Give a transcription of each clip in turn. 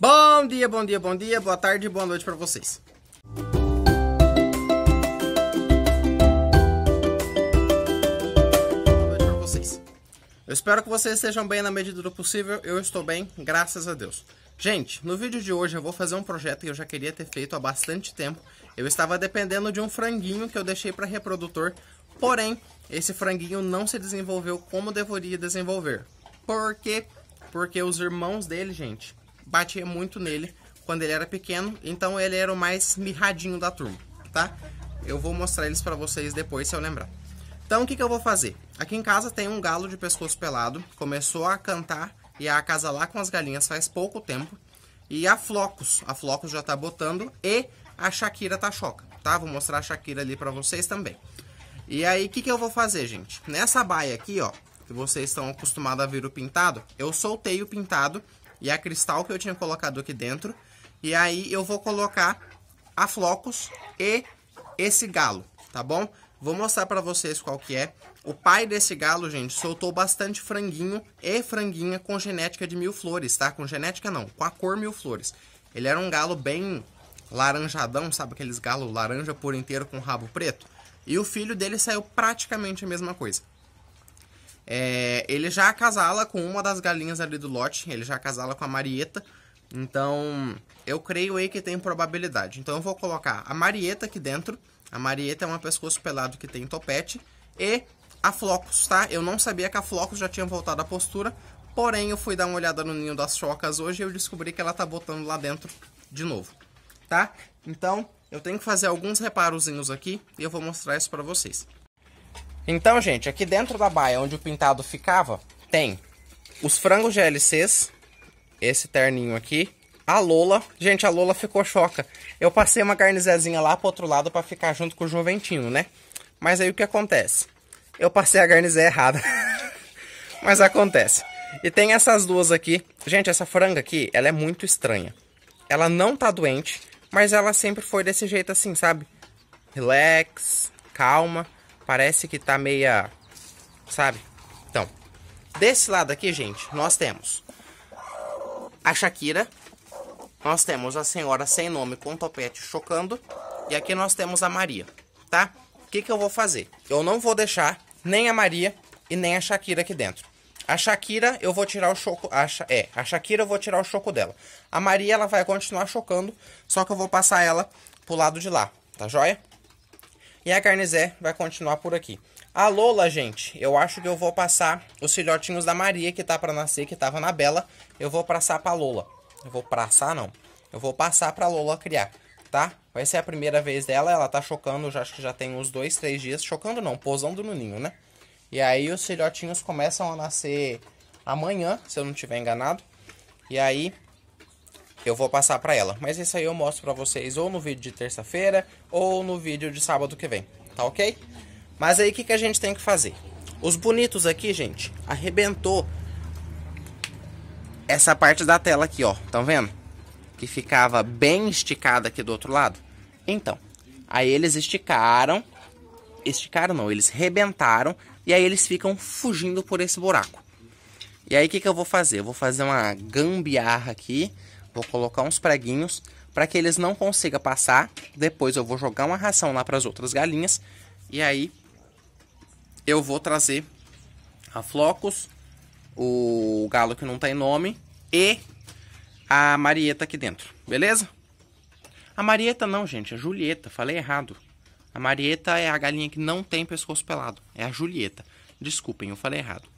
Bom dia, bom dia, bom dia, boa tarde, boa noite para vocês. Eu espero que vocês estejam bem na medida do possível, eu estou bem, graças a Deus. Gente, no vídeo de hoje eu vou fazer um projeto que eu já queria ter feito há bastante tempo. Eu estava dependendo de um franguinho que eu deixei para reprodutor, porém, esse franguinho não se desenvolveu como deveria desenvolver. Por quê? Porque os irmãos dele, gente, batia muito nele quando ele era pequeno, então ele era o mais mirradinho da turma, tá? Eu vou mostrar eles para vocês depois, se eu lembrar. Então, o que, que eu vou fazer? Aqui em casa tem um galo de pescoço pelado, começou a cantar e a acasalar com as galinhas faz pouco tempo. E a Flocos, a Flocos já tá botando e a Shakira tá choca, tá? Vou mostrar a Shakira ali para vocês também. E aí, o que, que eu vou fazer, gente? Nessa baia aqui, ó, que vocês estão acostumados a ver o pintado, eu soltei o pintado e a é cristal que eu tinha colocado aqui dentro. E aí eu vou colocar a flocos e esse galo, tá bom? Vou mostrar pra vocês qual que é. O pai desse galo, gente, soltou bastante franguinho e franguinha com genética de mil flores, tá? Com genética não, com a cor mil flores. Ele era um galo bem laranjadão, sabe? Aqueles galo laranja por inteiro com rabo preto. E o filho dele saiu praticamente a mesma coisa. É, ele já acasala com uma das galinhas ali do lote, ele já acasala com a Marieta. Então, eu creio aí que tem probabilidade. Então eu vou colocar a Marieta aqui dentro. A Marieta é uma pescoço pelado que tem topete. E a Flocos, tá? Eu não sabia que a Flocos já tinha voltado à postura. Porém, eu fui dar uma olhada no ninho das chocas hoje e eu descobri que ela tá botando lá dentro de novo, tá? Então, eu tenho que fazer alguns reparozinhos aqui e eu vou mostrar isso pra vocês. Então, gente, aqui dentro da baia onde o pintado ficava, tem os frangos GLCs, esse terninho aqui, a Lola. Gente, a Lola ficou choca. Eu passei uma garnizezinha lá pro outro lado para ficar junto com o Juventino, né? Mas aí o que acontece? Eu passei a garnizé errada. Mas acontece. E tem essas duas aqui. Gente, essa franga aqui, ela é muito estranha. Ela não tá doente, mas ela sempre foi desse jeito assim, sabe? Relax, calma. Parece que tá meia... Sabe? Então, desse lado aqui, gente, nós temos a Shakira. Nós temos a senhora sem nome com topete chocando. E aqui nós temos a Maria, tá? O que, que eu vou fazer? Eu não vou deixar nem a Maria e nem a Shakira aqui dentro. A Shakira, eu vou tirar o choco... A Sha, é, a Shakira eu vou tirar o choco dela. A Maria, ela vai continuar chocando, só que eu vou passar ela pro lado de lá, tá joia? E a Carnizé vai continuar por aqui. A Lola, gente, eu acho que eu vou passar os filhotinhos da Maria, que tá pra nascer, que tava na Bela. Eu vou passar pra Lola. Eu vou passar, não. Eu vou passar pra Lola criar, tá? Vai ser a primeira vez dela, ela tá chocando, já, acho que já tem uns dois, três dias. Chocando não, posando no ninho, né? E aí os filhotinhos começam a nascer amanhã, se eu não estiver enganado. E aí eu vou passar para ela. Mas isso aí eu mostro para vocês ou no vídeo de terça-feira ou no vídeo de sábado que vem, tá ok? Mas aí o que, que a gente tem que fazer? Os bonitos aqui, gente, arrebentou essa parte da tela aqui, ó. Estão vendo? Que ficava bem esticada aqui do outro lado. Então, aí eles esticaram. Esticaram não, eles rebentaram. E aí eles ficam fugindo por esse buraco. E aí o que, que eu vou fazer? Eu vou fazer uma gambiarra aqui Vou colocar uns preguinhos para que eles não consigam passar. Depois eu vou jogar uma ração lá para as outras galinhas. E aí eu vou trazer a Flocos, o galo que não tem nome e a Marieta aqui dentro, beleza? A Marieta não, gente, é a Julieta, falei errado. A Marieta é a galinha que não tem pescoço pelado, é a Julieta. Desculpem, eu falei errado.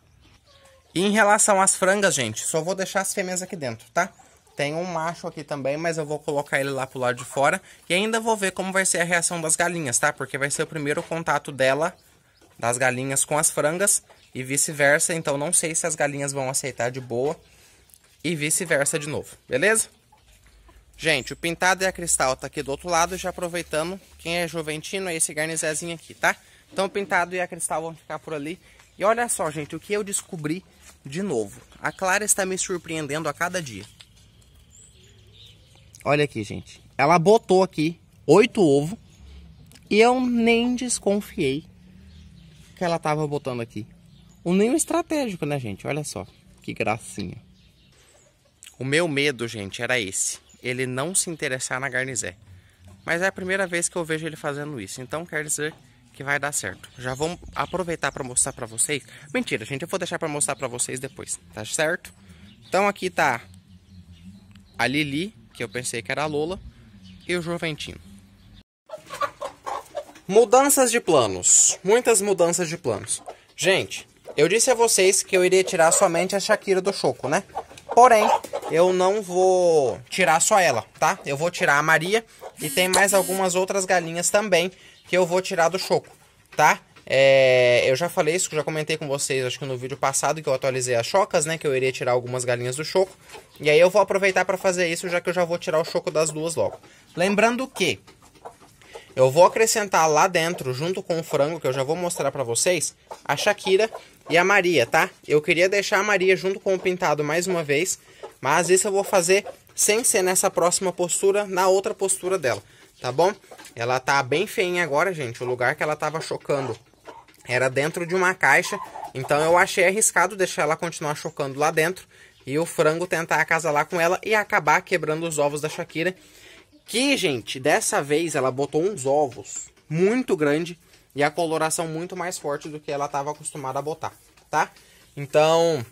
E em relação às frangas, gente, só vou deixar as fêmeas aqui dentro, tá? Tem um macho aqui também, mas eu vou colocar ele lá pro lado de fora. E ainda vou ver como vai ser a reação das galinhas, tá? Porque vai ser o primeiro contato dela, das galinhas, com as frangas. E vice-versa, então não sei se as galinhas vão aceitar de boa. E vice-versa de novo, beleza? Gente, o pintado e a cristal tá aqui do outro lado, já aproveitando. Quem é juventino é esse garnizézinho aqui, tá? Então o pintado e a cristal vão ficar por ali. E olha só, gente, o que eu descobri de novo. A Clara está me surpreendendo a cada dia. Olha aqui, gente. Ela botou aqui oito ovos. E eu nem desconfiei que ela tava botando aqui. O ninho estratégico, né, gente? Olha só. Que gracinha. O meu medo, gente, era esse. Ele não se interessar na garnizé. Mas é a primeira vez que eu vejo ele fazendo isso. Então quer dizer que vai dar certo. Já vamos aproveitar para mostrar para vocês. Mentira, gente. Eu vou deixar para mostrar para vocês depois. Tá certo? Então aqui tá a Lili que eu pensei que era a Lola, e o Juventino. Mudanças de planos. Muitas mudanças de planos. Gente, eu disse a vocês que eu iria tirar somente a Shakira do Choco, né? Porém, eu não vou tirar só ela, tá? Eu vou tirar a Maria e tem mais algumas outras galinhas também que eu vou tirar do Choco, tá? É, eu já falei isso, já comentei com vocês, acho que no vídeo passado que eu atualizei as chocas, né? Que eu iria tirar algumas galinhas do choco. E aí eu vou aproveitar para fazer isso, já que eu já vou tirar o choco das duas logo. Lembrando que eu vou acrescentar lá dentro, junto com o frango, que eu já vou mostrar para vocês, a Shakira e a Maria, tá? Eu queria deixar a Maria junto com o pintado mais uma vez, mas isso eu vou fazer sem ser nessa próxima postura, na outra postura dela, tá bom? Ela tá bem feinha agora, gente, o lugar que ela tava chocando era dentro de uma caixa, então eu achei arriscado deixar ela continuar chocando lá dentro e o frango tentar acasalar com ela e acabar quebrando os ovos da Shakira. Que, gente, dessa vez ela botou uns ovos muito grande e a coloração muito mais forte do que ela estava acostumada a botar, tá? Então,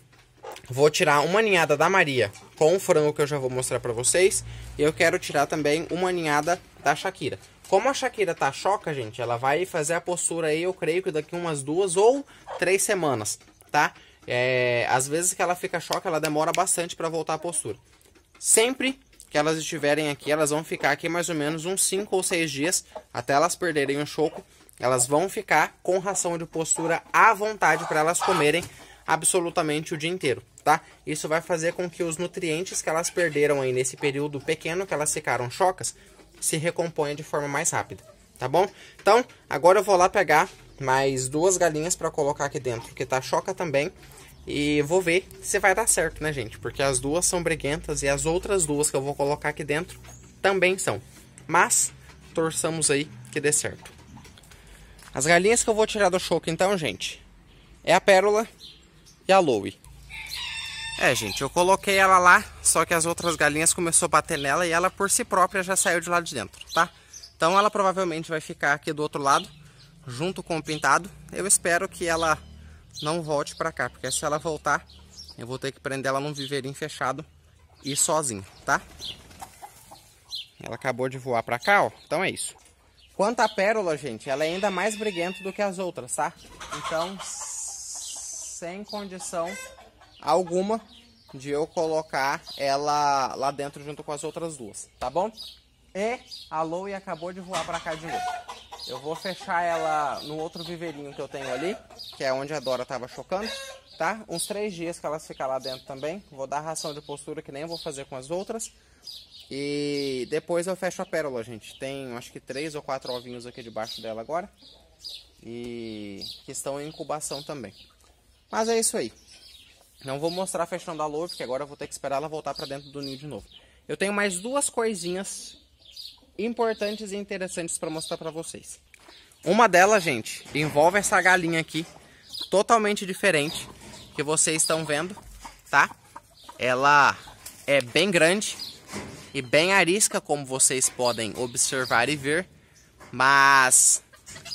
vou tirar uma ninhada da Maria com o frango que eu já vou mostrar para vocês. E eu quero tirar também uma ninhada da Shakira. Como a Shakira tá choca, gente, ela vai fazer a postura aí, eu creio que daqui umas duas ou três semanas, tá? É, às vezes que ela fica choca, ela demora bastante para voltar à postura. Sempre que elas estiverem aqui, elas vão ficar aqui mais ou menos uns cinco ou seis dias, até elas perderem o choco, elas vão ficar com ração de postura à vontade para elas comerem absolutamente o dia inteiro, tá? Isso vai fazer com que os nutrientes que elas perderam aí nesse período pequeno que elas ficaram chocas, se recomponha de forma mais rápida, tá bom? Então, agora eu vou lá pegar mais duas galinhas para colocar aqui dentro, que tá choca também. E vou ver se vai dar certo, né, gente? Porque as duas são breguentas e as outras duas que eu vou colocar aqui dentro também são. Mas, torçamos aí que dê certo. As galinhas que eu vou tirar do choco, então, gente, é a Pérola e a Lowe. É, gente, eu coloquei ela lá, só que as outras galinhas começou a bater nela e ela por si própria já saiu de lá de dentro, tá? Então ela provavelmente vai ficar aqui do outro lado, junto com o pintado. Eu espero que ela não volte pra cá, porque se ela voltar, eu vou ter que prender ela num viveirinho fechado e sozinho, tá? Ela acabou de voar pra cá, ó, então é isso. Quanto à pérola, gente, ela é ainda mais briguenta do que as outras, tá? Então, sem condição alguma de eu colocar ela lá dentro junto com as outras duas, tá bom? E é, a Loi acabou de voar para cá de novo. Eu vou fechar ela no outro viveirinho que eu tenho ali, que é onde a Dora tava chocando, tá? Uns três dias que ela fica lá dentro também. Vou dar ração de postura que nem vou fazer com as outras. E depois eu fecho a pérola, gente. Tem acho que três ou quatro ovinhos aqui debaixo dela agora. E que estão em incubação também. Mas é isso aí. Não vou mostrar fechando a louva, porque agora eu vou ter que esperar ela voltar para dentro do ninho de novo. Eu tenho mais duas coisinhas importantes e interessantes para mostrar para vocês. Uma delas, gente, envolve essa galinha aqui, totalmente diferente, que vocês estão vendo, tá? Ela é bem grande e bem arisca, como vocês podem observar e ver. Mas,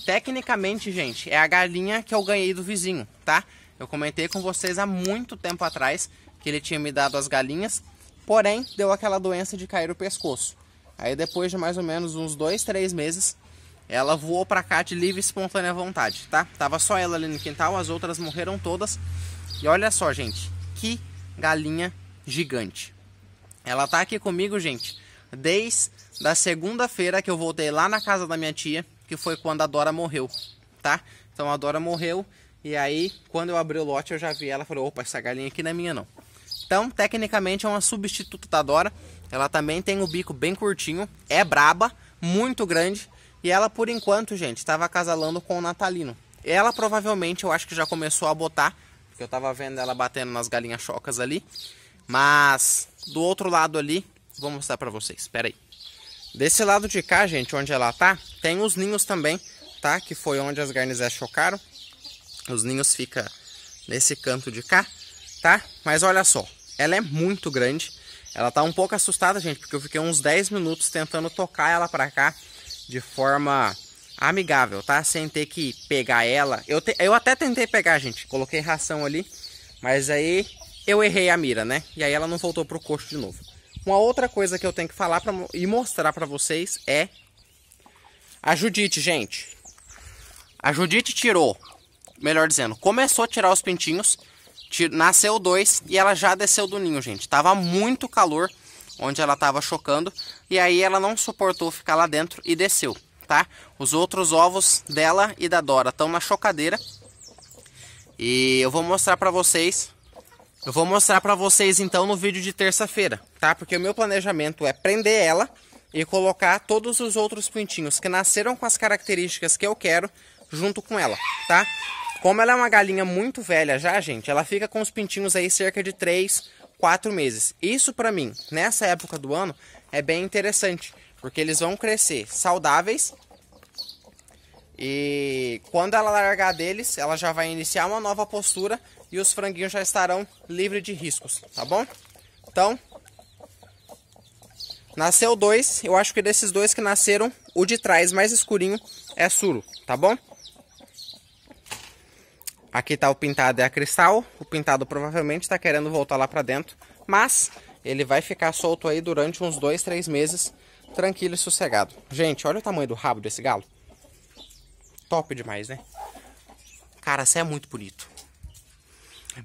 tecnicamente, gente, é a galinha que eu ganhei do vizinho, tá? Tá? Eu comentei com vocês há muito tempo atrás que ele tinha me dado as galinhas, porém deu aquela doença de cair o pescoço. Aí depois de mais ou menos uns dois, três meses, ela voou para cá de livre e espontânea vontade, tá? Tava só ela ali no quintal, as outras morreram todas. E olha só, gente, que galinha gigante. Ela tá aqui comigo, gente, desde da segunda-feira que eu voltei lá na casa da minha tia, que foi quando a Dora morreu, tá? Então a Dora morreu e aí, quando eu abri o lote, eu já vi ela falou: opa, essa galinha aqui não é minha não. Então, tecnicamente, é uma substituta da Dora. Ela também tem o bico bem curtinho, é braba, muito grande. E ela, por enquanto, gente, estava casalando com o Natalino. Ela provavelmente, eu acho que já começou a botar, porque eu estava vendo ela batendo nas galinhas chocas ali. Mas do outro lado ali, vou mostrar para vocês, espera aí. Desse lado de cá, gente, onde ela tá, tem os ninhos também, tá? Que foi onde as garnizés chocaram. Os ninhos ficam nesse canto de cá, tá? Mas olha só, ela é muito grande. Ela tá um pouco assustada, gente, porque eu fiquei uns 10 minutos tentando tocar ela pra cá de forma amigável, tá? Sem ter que pegar ela. Eu, te... eu até tentei pegar, gente. Coloquei ração ali, mas aí eu errei a mira, né? E aí ela não voltou pro coxo de novo. Uma outra coisa que eu tenho que falar pra... e mostrar pra vocês é a Judite, gente. A Judite tirou melhor dizendo, começou a tirar os pintinhos, nasceu dois e ela já desceu do ninho, gente. Tava muito calor onde ela tava chocando e aí ela não suportou ficar lá dentro e desceu, tá? Os outros ovos dela e da Dora estão na chocadeira e eu vou mostrar pra vocês... Eu vou mostrar pra vocês então no vídeo de terça-feira, tá? Porque o meu planejamento é prender ela e colocar todos os outros pintinhos que nasceram com as características que eu quero junto com ela, tá? Como ela é uma galinha muito velha já, gente, ela fica com os pintinhos aí cerca de 3, 4 meses. Isso para mim, nessa época do ano, é bem interessante, porque eles vão crescer saudáveis. E quando ela largar deles, ela já vai iniciar uma nova postura e os franguinhos já estarão livres de riscos, tá bom? Então, nasceu dois, eu acho que desses dois que nasceram, o de trás mais escurinho é suro, tá bom? Aqui tá o pintado é a cristal. O pintado provavelmente está querendo voltar lá para dentro. Mas ele vai ficar solto aí durante uns dois, três meses. Tranquilo e sossegado. Gente, olha o tamanho do rabo desse galo. Top demais, né? Cara, você é muito bonito.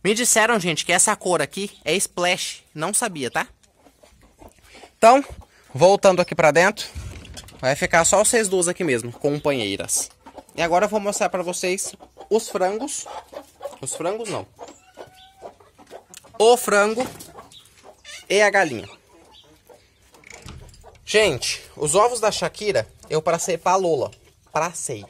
Me disseram, gente, que essa cor aqui é splash. Não sabia, tá? Então, voltando aqui pra dentro, vai ficar só vocês duas aqui mesmo, companheiras. E agora eu vou mostrar pra vocês os frangos. Os frangos não. O frango e a galinha. Gente, os ovos da Shakira eu passei pra Lola. Passei.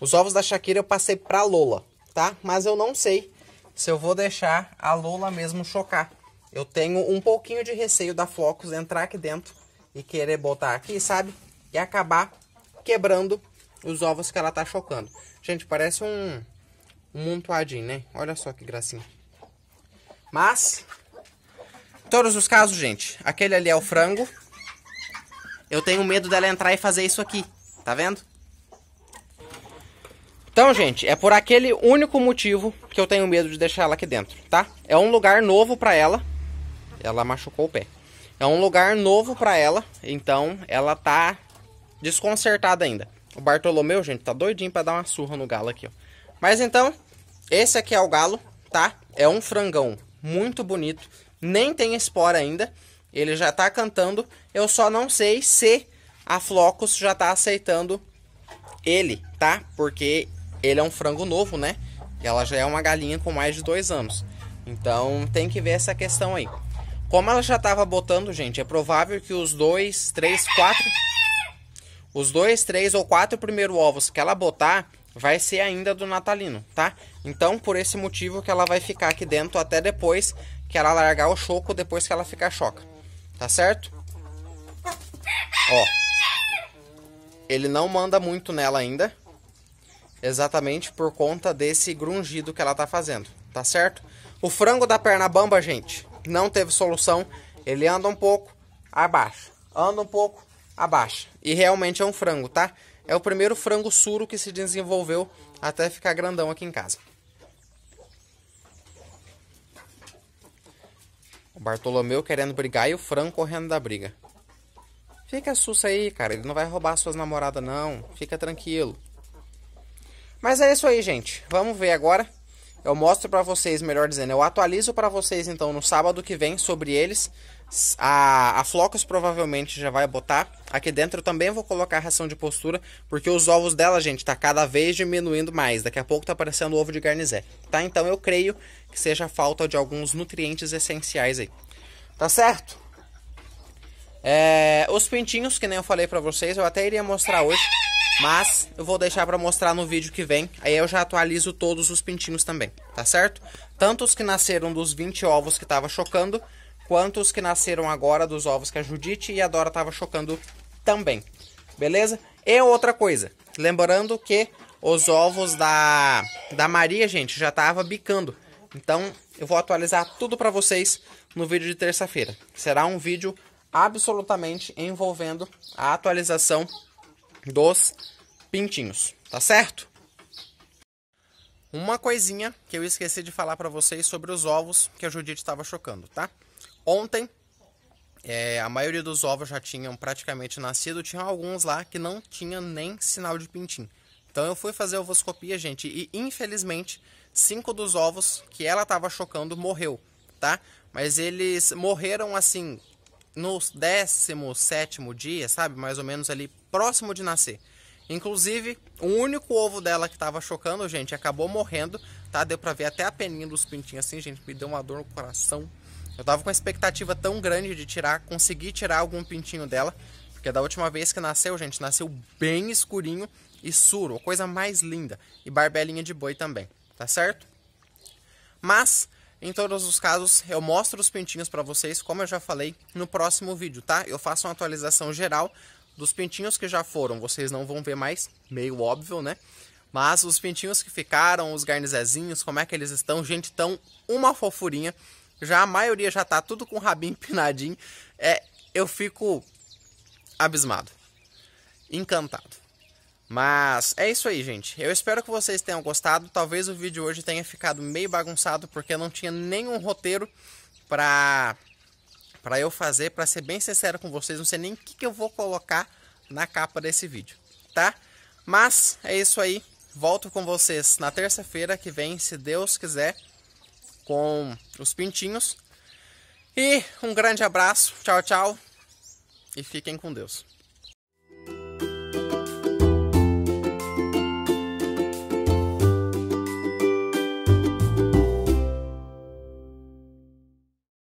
Os ovos da Shakira eu passei pra Lola, tá? Mas eu não sei se eu vou deixar a Lola mesmo chocar. Eu tenho um pouquinho de receio da Flocos entrar aqui dentro e querer botar aqui, sabe? E acabar quebrando os ovos que ela tá chocando. Gente, parece um, um montoadinho, né? Olha só que gracinha. Mas, em todos os casos, gente, aquele ali é o frango. Eu tenho medo dela entrar e fazer isso aqui, tá vendo? Então, gente, é por aquele único motivo que eu tenho medo de deixar ela aqui dentro, tá? É um lugar novo pra ela. Ela machucou o pé. É um lugar novo pra ela, então ela tá desconcertada ainda. O Bartolomeu, gente, tá doidinho pra dar uma surra no galo aqui, ó. Mas então, esse aqui é o galo, tá? É um frangão muito bonito. Nem tem espora ainda. Ele já tá cantando. Eu só não sei se a Flocos já tá aceitando ele, tá? Porque ele é um frango novo, né? E ela já é uma galinha com mais de dois anos. Então tem que ver essa questão aí. Como ela já tava botando, gente, é provável que os dois, três, quatro. Os dois, três ou quatro primeiros ovos que ela botar vai ser ainda do natalino, tá? Então, por esse motivo que ela vai ficar aqui dentro até depois que ela largar o choco, depois que ela ficar choca. Tá certo? Ó. Ele não manda muito nela ainda. Exatamente por conta desse grungido que ela tá fazendo, tá certo? O frango da perna bamba, gente, não teve solução. Ele anda um pouco, abaixo, Anda um pouco, abaixa. E realmente é um frango, tá? É o primeiro frango suro que se desenvolveu até ficar grandão aqui em casa. O Bartolomeu querendo brigar e o frango correndo da briga. Fica sussa aí, cara. Ele não vai roubar suas namoradas, não. Fica tranquilo. Mas é isso aí, gente. Vamos ver agora. Eu mostro para vocês, melhor dizendo, eu atualizo para vocês então no sábado que vem sobre eles. A, a Flocos provavelmente já vai botar. Aqui dentro eu também vou colocar ração de postura, porque os ovos dela, gente, tá cada vez diminuindo mais. Daqui a pouco tá aparecendo ovo de garnizé, tá? Então eu creio que seja falta de alguns nutrientes essenciais aí. Tá certo? É, os pintinhos, que nem eu falei pra vocês, eu até iria mostrar hoje. Mas eu vou deixar para mostrar no vídeo que vem. Aí eu já atualizo todos os pintinhos também, tá certo? Tanto os que nasceram dos 20 ovos que tava chocando, quantos que nasceram agora dos ovos que a Judite e a Dora estava chocando também. Beleza? E outra coisa, lembrando que os ovos da, da Maria, gente, já tava bicando. Então, eu vou atualizar tudo para vocês no vídeo de terça-feira. Será um vídeo absolutamente envolvendo a atualização dos pintinhos, tá certo? Uma coisinha que eu esqueci de falar para vocês sobre os ovos que a Judite estava chocando, tá? Ontem, é, a maioria dos ovos já tinham praticamente nascido, tinha alguns lá que não tinha nem sinal de pintinho. Então eu fui fazer ovoscopia, gente, e infelizmente cinco dos ovos que ela estava chocando morreu, tá? Mas eles morreram assim no 17 dia, sabe? Mais ou menos ali próximo de nascer. Inclusive, o único ovo dela que estava chocando, gente, acabou morrendo, tá? Deu para ver até a peninha dos pintinhos assim, gente, me deu uma dor no coração eu tava com a expectativa tão grande de tirar, conseguir tirar algum pintinho dela, porque da última vez que nasceu, gente, nasceu bem escurinho e suro, coisa mais linda, e barbelinha de boi também, tá certo? Mas em todos os casos, eu mostro os pintinhos para vocês, como eu já falei, no próximo vídeo, tá? Eu faço uma atualização geral dos pintinhos que já foram. Vocês não vão ver mais, meio óbvio, né? Mas os pintinhos que ficaram, os garnizezinhos, como é que eles estão? Gente, tão uma fofurinha. Já a maioria já tá tudo com o rabinho empinadinho. É, eu fico abismado. Encantado. Mas é isso aí, gente. Eu espero que vocês tenham gostado. Talvez o vídeo hoje tenha ficado meio bagunçado porque não tinha nenhum roteiro pra para eu fazer, para ser bem sincero com vocês, não sei nem o que, que eu vou colocar na capa desse vídeo, tá? Mas é isso aí. Volto com vocês na terça-feira que vem, se Deus quiser com os pintinhos. E um grande abraço, tchau, tchau. E fiquem com Deus.